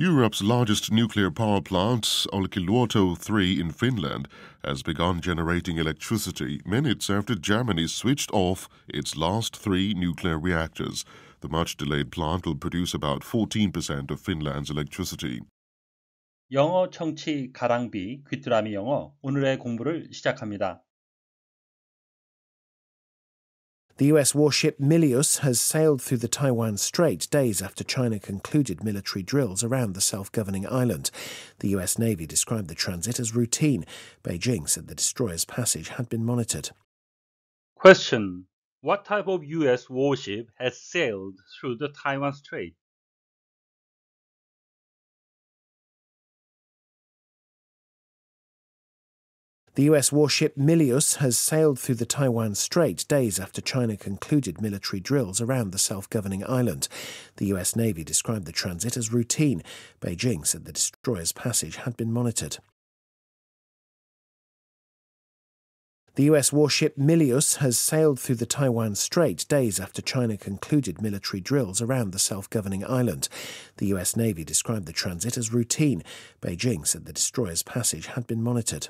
Europe's largest nuclear power plant, Olkiluoto 3 in Finland, has begun generating electricity minutes after Germany switched off its last three nuclear reactors. The much delayed plant will produce about 14% of Finland's electricity. 영어 청취 가랑비 귀뚜라미 영어 오늘의 공부를 시작합니다. The US warship Milius has sailed through the Taiwan Strait days after China concluded military drills around the self governing island. The US Navy described the transit as routine. Beijing said the destroyer's passage had been monitored. Question What type of US warship has sailed through the Taiwan Strait? The US warship Milius has sailed through the Taiwan Strait days after China concluded military drills around the self governing island. The US Navy described the transit as routine. Beijing said the destroyer's passage had been monitored. The US warship Milius has sailed through the Taiwan Strait days after China concluded military drills around the self governing island. The US Navy described the transit as routine. Beijing said the destroyer's passage had been monitored.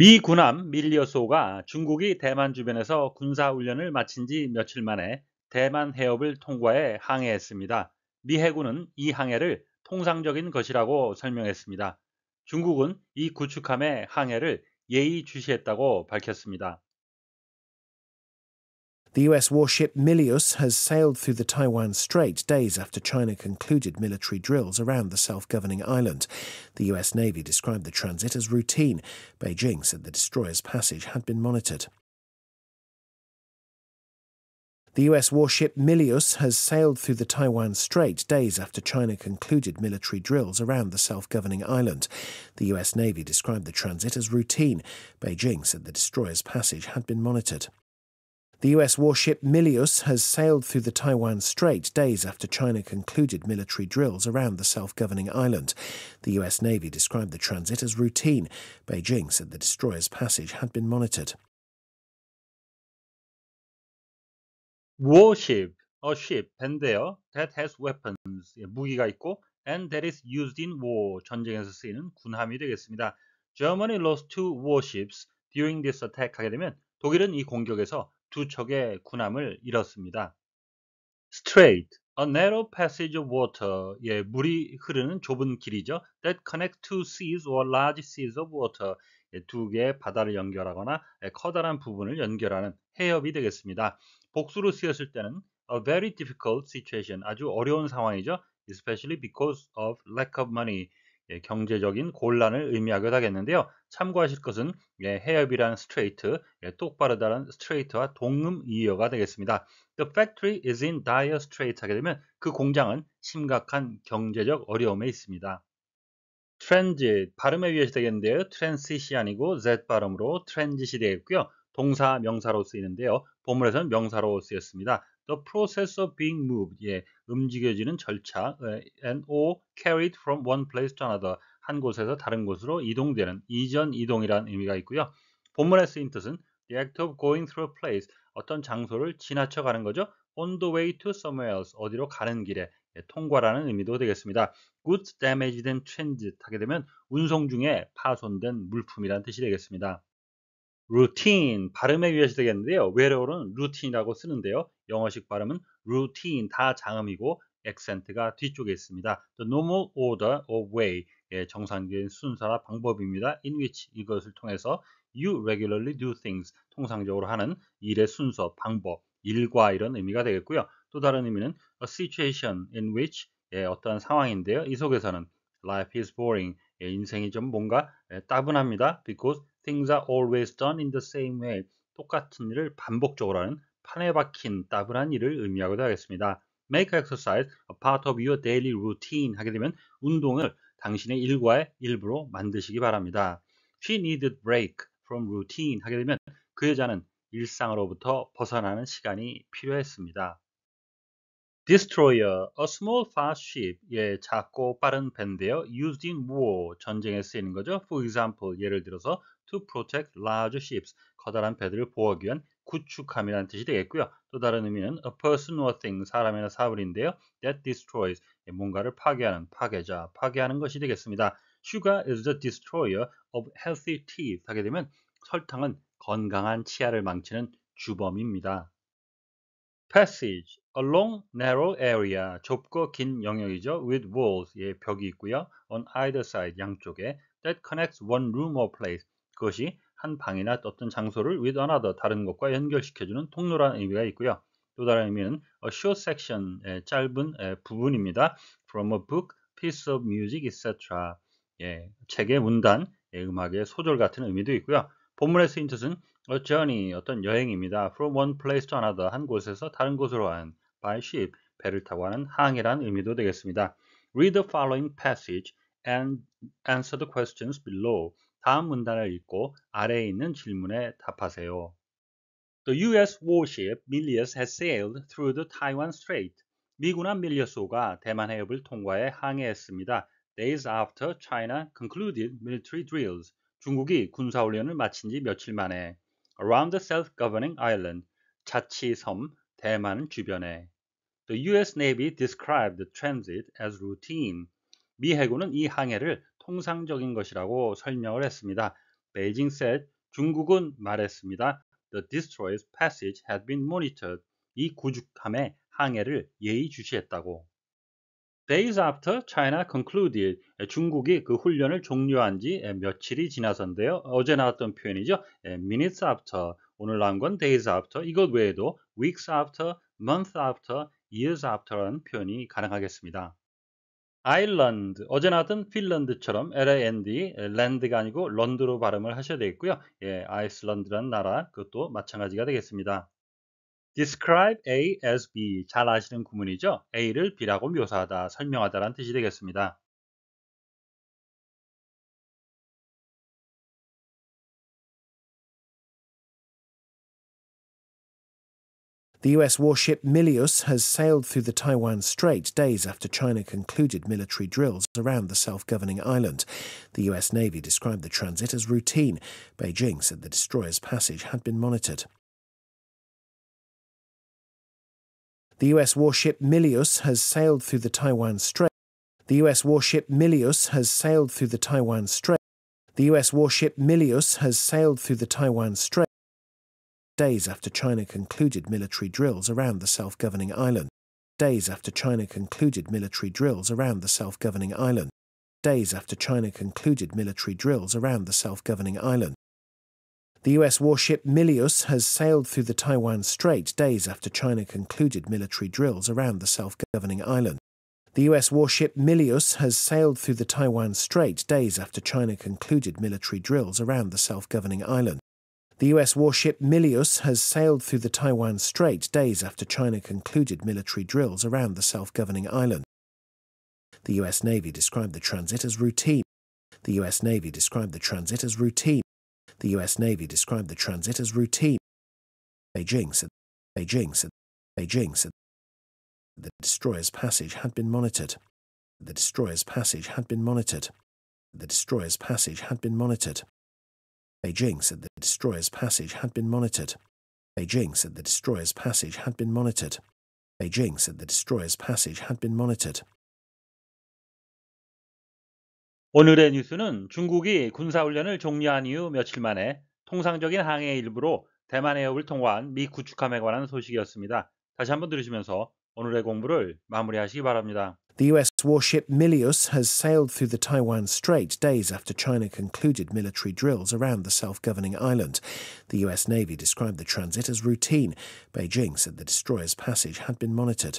미 군함 밀리어소가 중국이 대만 주변에서 군사훈련을 마친 지 며칠 만에 대만 해협을 통과해 항해했습니다. 미 해군은 이 항해를 통상적인 것이라고 설명했습니다. 중국은 이 구축함의 항해를 예의주시했다고 밝혔습니다. The US warship Milius has sailed through the Taiwan Strait days after China concluded military drills around the self governing island. The US Navy described the transit as routine. Beijing said the destroyer's passage had been monitored. The US warship Milius has sailed through the Taiwan Strait days after China concluded military drills around the self governing island. The US Navy described the transit as routine. Beijing said the destroyer's passage had been monitored. The US warship Milius has sailed through the Taiwan Strait days after China concluded military drills around the self governing island. The US Navy described the transit as routine. Beijing said the destroyer's passage had been monitored. Warship, a ship, and there that has weapons, 무기가 있고, and that is used in war, 전쟁에서 쓰이는 군함이 되겠습니다. Germany lost two warships during this attack 하게 되면 독일은 이 공격에서 두 척의 군함을 잃었습니다. Strait, g h a narrow passage of water, 예, 물이 흐르는 좁은 길이죠. That connect two seas or large seas of water, 예, 두 개의 바다를 연결하거나 예, 커다란 부분을 연결하는 해협이 되겠습니다. 복수로 쓰였을 때는 a very difficult situation, 아주 어려운 상황이죠. especially because of lack of money, 예, 경제적인 곤란을 의미하기도 하겠는데요. 참고하실 것은 예, 해협이란 스트레이트, 예, 똑바르다는 스트레이트와 동음 이어가 되겠습니다. The factory is in dire strait 하게 되면 그 공장은 심각한 경제적 어려움에 있습니다. transit 발음에 의해서 되겠는데요. transit이 아니고 z 발음으로 transit이 되겠고요. 동사 명사로 쓰이는데요. 보물에서는 명사로 쓰였습니다. The process of being moved, 예, 움직여지는 절차, 예, and or carried from one place to another, 한 곳에서 다른 곳으로 이동되는 이전 이동이라는 의미가 있고요. 본문에 쓰인 뜻은 the act of going through a place 어떤 장소를 지나쳐 가는 거죠. on the way to somewhere else 어디로 가는 길에 통과라는 의미도 되겠습니다. goods damaged and t r a n g e t 하게 되면 운송 중에 파손된 물품이라는 뜻이 되겠습니다. routine 발음에 의해서 되겠는데요. 외래어로는 n e 이라고 쓰는데요. 영어식 발음은 routine 다 장음이고 액센트가 뒤쪽에 있습니다. The normal order of way 예, 정상적인 순서나 방법입니다. in which 이것을 통해서 you regularly do things 통상적으로 하는 일의 순서, 방법, 일과 이런 의미가 되겠고요. 또 다른 의미는 a situation in which 예, 어떠한 상황인데요. 이 속에서는 life is boring 예, 인생이 좀 뭔가 예, 따분합니다. because things are always done in the same way 똑같은 일을 반복적으로 하는 판에 박힌 따분한 일을 의미하고도 하겠습니다. make exercise a part of your daily routine 하게 되면 운동을 당신의 일과의 일부로 만드시기 바랍니다. She needed break from routine 하게 되면 그 여자는 일상으로부터 벗어나는 시간이 필요했습니다. Destroyer, a small fast ship, 예, 작고 빠른 배인데요. Used in war, 전쟁에 쓰이는 거죠. For example, 예를 들어서 to protect large ships, 커다란 배들을 보호하기 위한 구축함이라는 뜻이 되겠고요. 또 다른 의미는 a person or thing 사람이나 사물인데요. that destroys 뭔가를 파괴하는 파괴자, 파괴하는 것이 되겠습니다. sugar is the destroyer of healthy teeth 하게 되면 설탕은 건강한 치아를 망치는 주범입니다. passage a long narrow area 좁고 긴 영역이죠. with walls 예 벽이 있고요. on either side 양쪽에 that connects one room or place 그것이 한 방이나 어떤 장소를 with another 다른 것과 연결시켜주는 통로라는 의미가 있고요. 또 다른 의미는 a short section 짧은 부분입니다. From a book, piece of music, etc. 예, 책의 문단, 예, 음악의 소절 같은 의미도 있고요. 본문의 쓰인 뜻은 a journey 어떤 여행입니다. From one place to another 한 곳에서 다른 곳으로 한 by ship 배를 타고 하는 항라는 의미도 되겠습니다. Read the following passage and answer the questions below. 다음 문단을 읽고 아래에 있는 질문에 답하세요. The U.S. warship Milius has sailed through the Taiwan Strait. 미군함 밀리소가 대만 해협을 통과해 항해했습니다. Days after China concluded military drills. 중국이 군사훈련을 마친 지 며칠 만에. Around the self-governing island. 자치섬 대만 주변에. The U.S. Navy described the transit as routine. 미 해군은 이 항해를 통상적인 것이라고 설명을 했습니다. 베이징 said 중국은 말했습니다. The destroyer's passage had been monitored. 이 구축함의 항해를 예의주시했다고. Days after China concluded. 중국이 그 훈련을 종료한 지 며칠이 지나선데요. 어제 나왔던 표현이죠. minutes after. 오늘 나온 건 days after. 이것 외에도 weeks after, month s after, years after라는 표현이 가능하겠습니다. 아일랜드 어제 나왔던 핀란드처럼 land 랜드가 아니고 런드로 발음을 하셔야 되겠고요. 예, 아이슬란드라는 나라 그것도 마찬가지가 되겠습니다. describe A as B 잘 아시는 구문이죠. A를 B라고 묘사하다, 설명하다라는 뜻이 되겠습니다. The US warship Milius has sailed through the Taiwan Strait days after China concluded military drills around the self governing island. The US Navy described the transit as routine. Beijing said the destroyer's passage had been monitored. The US warship Milius has sailed through the Taiwan Strait. The US warship Milius has sailed through the Taiwan Strait. The US warship Milius has sailed through the Taiwan Strait days after China concluded military drills around the self-governing island, days after China concluded military drills around the self-governing island, days after China concluded military drills around the self-governing island. The US warship Milius has sailed through the Taiwan Strait days after China concluded military drills around the self-governing island. The US warship Milius has sailed through the Taiwan Strait days after China concluded military drills around the self-governing island. The US warship Milius has sailed through the Taiwan Strait days after China concluded military drills around the self governing island. The US Navy described the transit as routine. The US Navy described the transit as routine. The US Navy described the transit as routine. Beijing said, Beijing said, Beijing said the destroyer's passage had been monitored. The destroyer's passage had been monitored. The destroyer's passage had been monitored. Beijing said the destroyer's passage had been monitored. Beijing said the destroyer's passage had been monitored. Beijing said the destroyer's passage had been monitored. 오늘의 뉴스는 중국이 군사훈련을 종료한 이후 며칠 만에 통상적인 항해의 일부로 대만 해협을 통과한 미 구축함에 관한 소식이었습니다. 다시 한번 들으시면서 오늘의 공부를 마무리하시기 바랍니다. The US warship Milius has sailed through the Taiwan Strait days after China concluded military drills around the self governing island. The US Navy described the transit as routine. Beijing said the destroyer's passage had been monitored.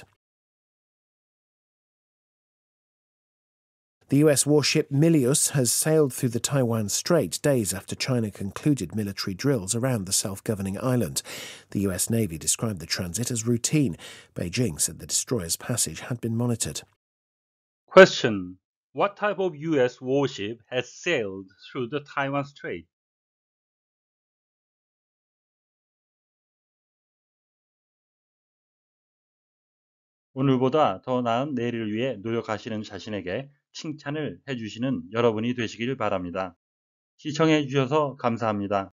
The US warship Milius has sailed through the Taiwan Strait days after China concluded military drills around the self governing island. The US Navy described the transit as routine. Beijing said the destroyer's passage had been monitored. Question. What type of U.S. warship has sailed through the Taiwan Strait? 오늘보다 더 나은 내일을 위해 노력하시는 자신에게 칭찬을 해주시는 여러분이 되시길 바랍니다. 시청해 주셔서 감사합니다.